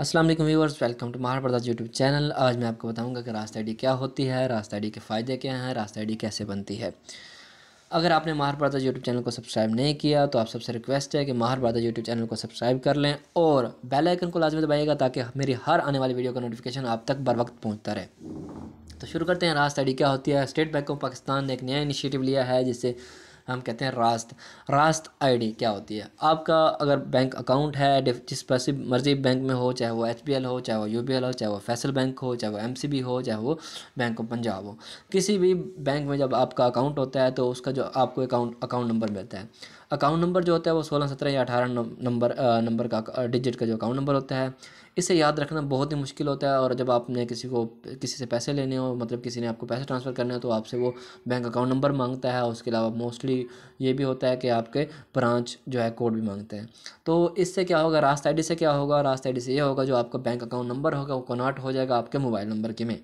Aslam viewers welcome to Mahar Pardaz YouTube channel आज मैं आपको बताऊंगा कि रास्ता आईडी क्या होती है रास्ता आईडी के फ़ायदे क्या हैं रास्ता आईडी कैसे बनती है अगर आपने महार परदाज यूट्यूब चैनल को सब्सक्राइब नहीं किया तो आप सबसे रिक्वेस्ट है कि महार परदाज यूट्यूब चैनल को सब्सक्राइब कर लें और बेल आइकन को लाजमी दबाइएगा ताकि मेरी हर आने वाली वीडियो का नोटिफिकेशन आप तक बर वक्त पहुँचता रहे तो शुरू करते हैं रास्ता आईडी क्या होती है स्टेट बैंक ऑफ पाकिस्तान ने एक नया इनिशिएटिव लिया है जिससे हम कहते हैं रास्त रास्त आईडी क्या होती है आपका अगर बैंक अकाउंट है जिस पैसे मर्जी बैंक में हो चाहे वो एच हो चाहे वो यू हो चाहे वो फैसल बैंक हो चाहे वो एम हो चाहे वो बैंक ऑफ पंजाब हो किसी भी बैंक में जब आपका अकाउंट होता है तो उसका जो आपको अकाउंट अकाउंट नंबर मिलता है अकाउंट नंबर जो होता है वो सोलह सत्रह या अठारह नंबर नंबर का डिजिट का जो अकाउंट नंबर होता है इसे याद रखना बहुत ही मुश्किल होता है और जब आपने किसी को किसी से पैसे लेने हो मतलब किसी ने आपको पैसे ट्रांसफ़र करने हो तो आपसे वो बैंक अकाउंट नंबर मांगता है उसके अलावा मोस्टली ये भी होता है कि आपके ब्रांच जो है कोड भी मांगते हैं तो इससे क्या होगा रास्ता आई से क्या होगा रास्ता आई से ये होगा जो आपका बैंक अकाउंट नंबर होगा वो कन्वर्ट हो जाएगा आपके मोबाइल नंबर के में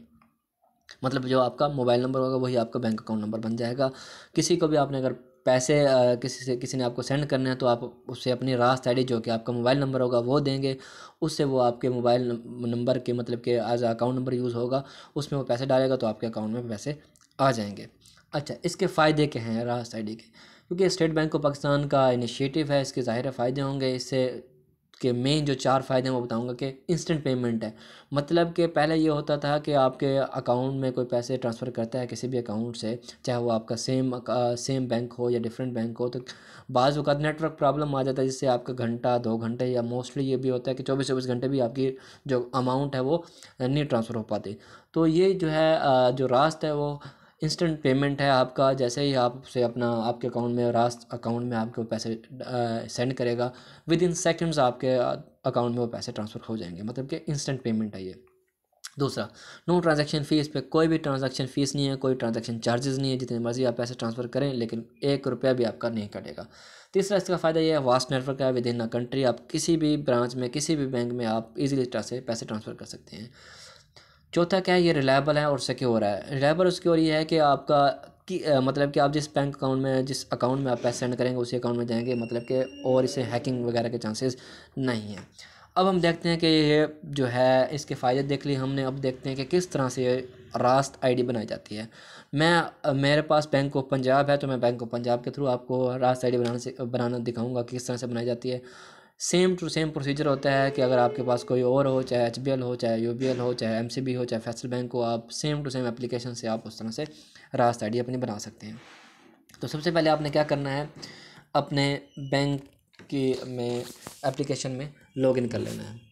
मतलब जो आपका मोबाइल नंबर होगा वही आपका बैंक अकाउंट नंबर बन जाएगा किसी को भी आपने अगर पैसे किसी से किसी ने आपको सेंड करने हैं तो आप उससे अपनी रास्त आई डी जो कि आपका मोबाइल नंबर होगा वो देंगे उससे वो आपके मोबाइल नंबर के मतलब के आज अकाउंट नंबर यूज़ होगा उसमें वो पैसे डालेगा तो आपके अकाउंट में पैसे आ जाएंगे अच्छा इसके फ़ायदे क्या हैं रास्त आई डी के क्योंकि स्टेट बैंक ऑफ पाकिस्तान का इनिशिएटिव है इसके ज़ाहिर फ़ायदे होंगे इससे के मेन जो चार फ़ायदे हैं वो बताऊंगा कि इंस्टेंट पेमेंट है मतलब कि पहले ये होता था कि आपके अकाउंट में कोई पैसे ट्रांसफ़र करता है किसी भी अकाउंट से चाहे वो आपका सेम सेम बैंक हो या डिफरेंट बैंक हो तो बाज़ अवत नेटवर्क प्रॉब्लम आ जाता है जिससे आपका घंटा दो घंटे या मोस्टली ये भी होता है कि चौबीस चौबीस घंटे भी आपकी जो अमाउंट है वो नहीं ट्रांसफ़र हो पाती तो ये जो है जो रास्ता है वो इंस्टेंट पेमेंट है आपका जैसे ही आप उसे अपना आपके अकाउंट में रास्त अकाउंट में वो पैसे सेंड करेगा विद इन सेकेंड्स आपके अकाउंट में वो पैसे ट्रांसफ़र हो जाएंगे मतलब कि इंस्टेंट पेमेंट है ये दूसरा नो ट्रांजेक्शन फ़ीस पे कोई भी ट्रांजेक्शन फ़ीस नहीं है कोई ट्रांजेक्शन चार्जेस नहीं है जितनी मर्ज़ी आप पैसे ट्रांसफ़र करें लेकिन एक रुपया भी आपका नहीं कटेगा तीसरा इसका फ़ायदा यह है वास्ट नेटवर्क है विद इन अ कंट्री आप किसी भी ब्रांच में किसी भी बैंक में आप इजीली से पैसे ट्रांसफ़र कर सकते हैं चौथा क्या है ये रिलायबल है और सिक्योर है रिलायबल उसकी और ये है कि आपका कि आ, मतलब कि आप जिस बैंक अकाउंट में जिस अकाउंट में आप पैसे सेंड करेंगे उसी अकाउंट में जाएंगे मतलब कि और इसे हैकिंग वगैरह के चांसेस नहीं हैं अब हम देखते हैं कि ये जो है इसके फ़ायदे देख लिए हमने अब देखते हैं कि किस तरह से रास्त आईडी बनाई जाती है मैं मेरे पास बैंक ऑफ पंजाब है तो मैं बैंक ऑफ पंजाब के थ्रू आपको रास्त आईडी बनाने से बनाना दिखाऊंगा किस तरह से बनाई जाती है सेम टू सेम प्रोसीजर होता है कि अगर आपके पास कोई और हो चाहे एच हो चाहे यू हो चाहे एम हो चाहे फैसल बैंक हो आप सेम टू सेम एप्लीकेशन से आप उस तरह से रास्ता आई अपनी बना सकते हैं तो सबसे पहले आपने क्या करना है अपने बैंक की में एप्लीकेशन में लॉगिन कर लेना है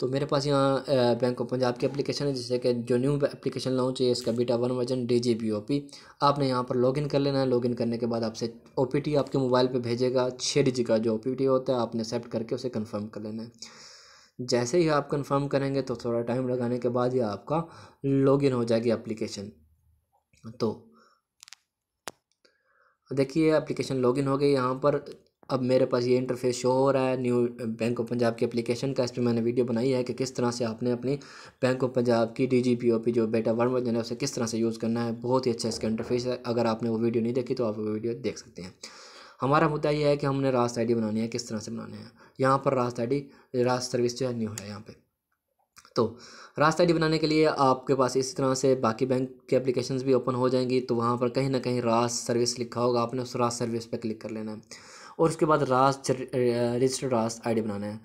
तो मेरे पास यहाँ बैंक ऑफ पंजाब की एप्लीकेशन है जिससे कि जो न्यू एप्लीकेशन लॉन्च है इसका beta one version D G P O P आपने यहाँ पर लॉगिन कर लेना है लॉगिन करने के बाद आपसे ओ पी टी आपके मोबाइल पे भेजेगा छः डिजिट का जो ओ पी टी होता है आपने एक्सेप्ट करके उसे कंफर्म कर लेना है जैसे ही आप कंफर्म करेंगे तो थोड़ा टाइम लगाने के बाद ही आपका लॉगिन हो जाएगी एप्लीकेशन तो देखिए एप्लीकेशन लॉगिन हो गई यहाँ पर अब मेरे पास ये इंटरफेस शो हो रहा है न्यू बैंक ऑफ पंजाब की एप्लीकेशन का इस पर मैंने वीडियो बनाई है कि किस तरह से आपने अपनी बैंक ऑफ पंजाब की D G P O P जो बेटा वर्जन है उसे किस तरह से यूज़ करना है बहुत ही अच्छा इसका इंटरफेस है अगर आपने वो वीडियो नहीं देखी तो आप वो वीडियो देख सकते हैं हमारा मुद्दा ये है कि हमने रास्त आई बनानी है किस तरह से बनाना है यहाँ पर रास्ट आई रास्ट सर्विस जो है न्यू है यहाँ पर तो रास्ता आई बनाने के लिए आपके पास इसी तरह से बाकी बैंक के एप्लीकेशन भी ओपन हो जाएंगी तो वहाँ पर कहीं ना कहीं रास्ट सर्विस लिखा होगा आपने उस रास्ट सर्विस पर क्लिक कर लेना है और उसके बाद रास रजिस्टर्ड रास आई बनाना है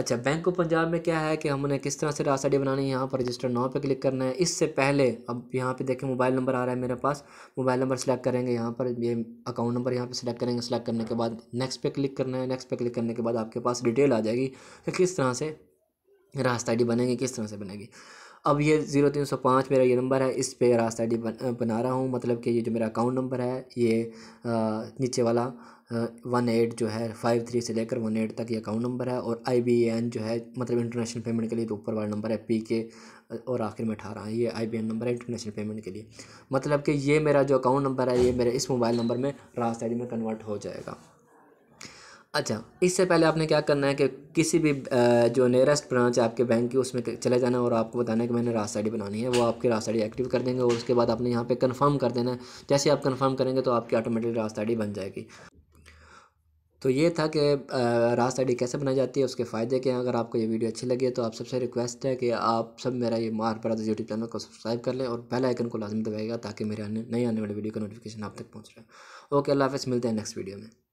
अच्छा बैंक ऑफ पंजाब में क्या है कि हमने किस तरह से रास आई डी बनानी है यहाँ पर रजिस्टर नाव पे क्लिक करना है इससे पहले अब यहाँ पे देखें मोबाइल नंबर आ रहा है मेरे पास मोबाइल नंबर सेलेक्ट करेंगे यहाँ पर ये अकाउंट नंबर यहाँ पे सेलेक्ट करेंगे सेलेक्ट करने के बाद नेक्स्ट पे क्लिक करना है नेक्स्ट पे क्लिक करने के बाद आपके पास डिटेल आ जाएगी कि किस तरह से रास्ता आई बनेगी किस तरह से बनेगी अब ये ज़ीरो तीन सौ पाँच मेरा ये नंबर है इस पर रास्ता आई बना रहा हूँ मतलब कि ये जो मेरा अकाउंट नंबर है ये नीचे वाला वन एट जो है फाइव थ्री से लेकर वन एट तक ये अकाउंट नंबर है और आई बी एन जो है मतलब इंटरनेशनल पेमेंट के लिए तो ऊपर वाला नंबर है पी के और आखिर में अठारह ये आई बी एन नंबर है इंटरनेशनल पेमेंट के लिए मतलब कि ये मेरा जो अकाउंट नंबर है ये मेरे इस मोबाइल नंबर में रास आई में कन्वर्ट हो जाएगा अच्छा इससे पहले आपने क्या करना है कि किसी भी जो नियरेस्ट ब्रांच है आपके बैंक की उसमें चले जाना है और आपको बताना है कि मैंने रास्ता आई बनानी है वो आपकी रास आई एक्टिव कर देंगे और उसके बाद आपने यहाँ पे कंफर्म कर देना है जैसे आप कंफर्म करेंगे तो आपकी ऑटोमेटिक रास्ता आई बन जाएगी तो ये था कि रास्त आई कैसे बनाई जाती है उसके फ़ायदे के हैं अगर आपको ये वीडियो अच्छी लगी है तो आप सबसे रिक्वेस्ट है कि आप सब मेरा ये मार ब्रदर्स यूट्यूब चैनल को सब्सक्राइब कर लें और बेल आइकन को लाजमी दबाएगा ताकि मेरे आने नई आने वाली वीडियो का नोटिफिकेशन आप तक पहुँच रहे है ओके अल्लाह हाफ़ मिलते हैं नेक्स्ट वीडियो में